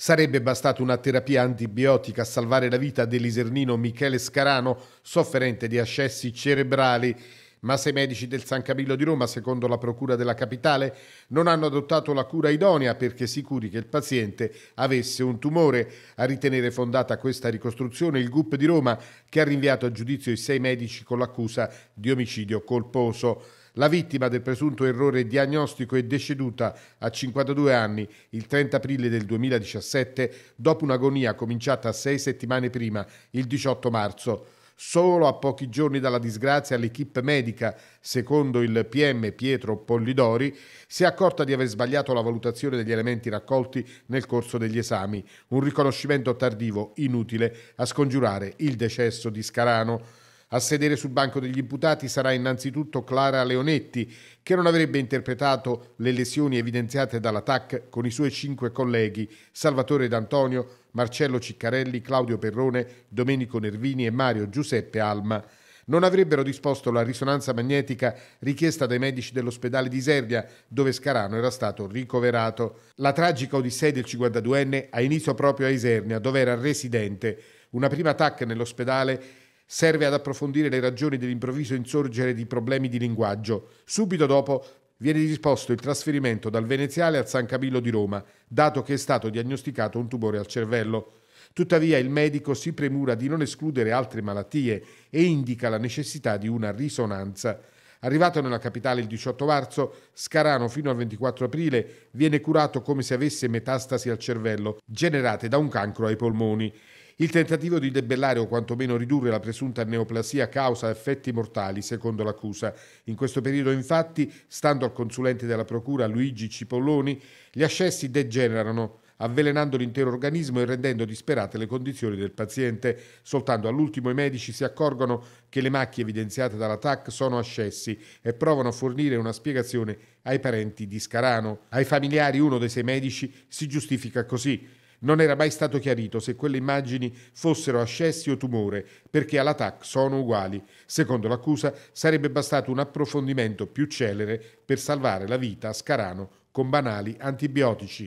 Sarebbe bastata una terapia antibiotica a salvare la vita dell'isernino Michele Scarano, sofferente di ascessi cerebrali. Ma se i medici del San Camillo di Roma, secondo la Procura della Capitale, non hanno adottato la cura idonea perché sicuri che il paziente avesse un tumore, a ritenere fondata questa ricostruzione il GUP di Roma, che ha rinviato a giudizio i sei medici con l'accusa di omicidio colposo. La vittima del presunto errore diagnostico è deceduta a 52 anni il 30 aprile del 2017 dopo un'agonia cominciata sei settimane prima, il 18 marzo. Solo a pochi giorni dalla disgrazia l'equipe medica, secondo il PM Pietro Pollidori, si è accorta di aver sbagliato la valutazione degli elementi raccolti nel corso degli esami, un riconoscimento tardivo inutile a scongiurare il decesso di Scarano. A sedere sul banco degli imputati sarà innanzitutto Clara Leonetti, che non avrebbe interpretato le lesioni evidenziate dalla TAC con i suoi cinque colleghi Salvatore D'Antonio, Marcello Ciccarelli, Claudio Perrone, Domenico Nervini e Mario Giuseppe Alma non avrebbero disposto la risonanza magnetica richiesta dai medici dell'ospedale di Serbia, dove Scarano era stato ricoverato. La tragica odissea del 52enne ha inizio proprio a Isernia, dove era residente. Una prima TAC nell'ospedale serve ad approfondire le ragioni dell'improvviso insorgere di problemi di linguaggio. Subito dopo viene disposto il trasferimento dal Veneziale al San Camillo di Roma, dato che è stato diagnosticato un tumore al cervello. Tuttavia il medico si premura di non escludere altre malattie e indica la necessità di una risonanza. Arrivato nella capitale il 18 marzo, Scarano fino al 24 aprile viene curato come se avesse metastasi al cervello generate da un cancro ai polmoni. Il tentativo di debellare o quantomeno ridurre la presunta neoplasia causa effetti mortali, secondo l'accusa. In questo periodo, infatti, stando al consulente della procura Luigi Cipolloni, gli ascessi degenerano avvelenando l'intero organismo e rendendo disperate le condizioni del paziente. Soltanto all'ultimo i medici si accorgono che le macchie evidenziate dall'attacco sono ascessi e provano a fornire una spiegazione ai parenti di Scarano. Ai familiari uno dei sei medici si giustifica così. Non era mai stato chiarito se quelle immagini fossero ascessi o tumore, perché all'attacco sono uguali. Secondo l'accusa, sarebbe bastato un approfondimento più celere per salvare la vita a Scarano con banali antibiotici.